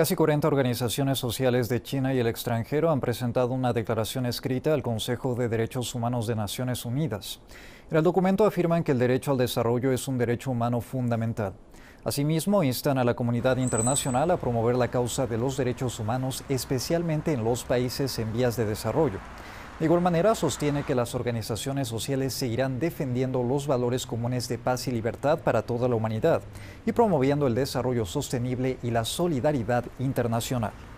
Casi 40 organizaciones sociales de China y el extranjero han presentado una declaración escrita al Consejo de Derechos Humanos de Naciones Unidas. En el documento afirman que el derecho al desarrollo es un derecho humano fundamental. Asimismo, instan a la comunidad internacional a promover la causa de los derechos humanos, especialmente en los países en vías de desarrollo. De igual manera, sostiene que las organizaciones sociales seguirán defendiendo los valores comunes de paz y libertad para toda la humanidad y promoviendo el desarrollo sostenible y la solidaridad internacional.